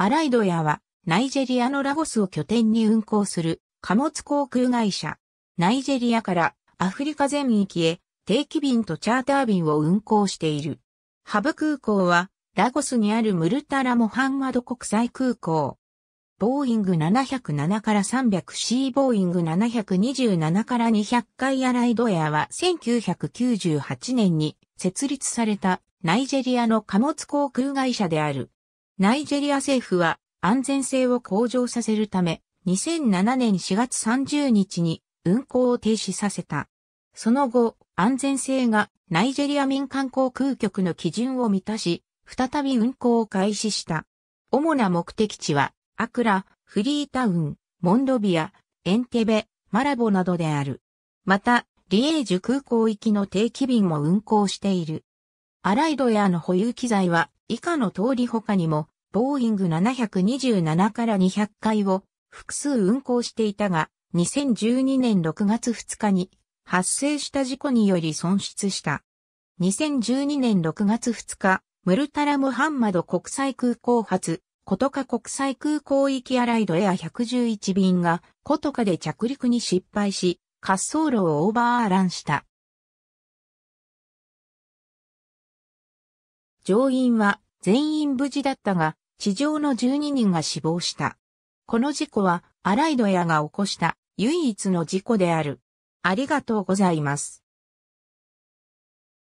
アライドヤは、ナイジェリアのラゴスを拠点に運航する貨物航空会社。ナイジェリアからアフリカ全域へ定期便とチャーター便を運航している。ハブ空港は、ラゴスにあるムルタラ・モハンマド国際空港。ボーイング707から 300C ボーイング727から200回アライドエアは1998年に設立されたナイジェリアの貨物航空会社である。ナイジェリア政府は安全性を向上させるため、2007年4月30日に運航を停止させた。その後、安全性がナイジェリア民間航空局の基準を満たし、再び運航を開始した。主な目的地は、アクラ、フリータウン、モンドビア、エンテベ、マラボなどである。また、リエージュ空港行きの定期便も運航している。アライドエアの保有機材は以下の通り他にも、ボーイング727から200回を複数運行していたが、2012年6月2日に発生した事故により損失した。2012年6月2日、ムルタラムハンマド国際空港発、コトカ国際空港行きアライドエア111便がコトカで着陸に失敗し、滑走路をオーバーアランした。乗員は全員無事だったが、地上の12人が死亡した。この事故は、アライドエが起こした唯一の事故である。ありがとうございます。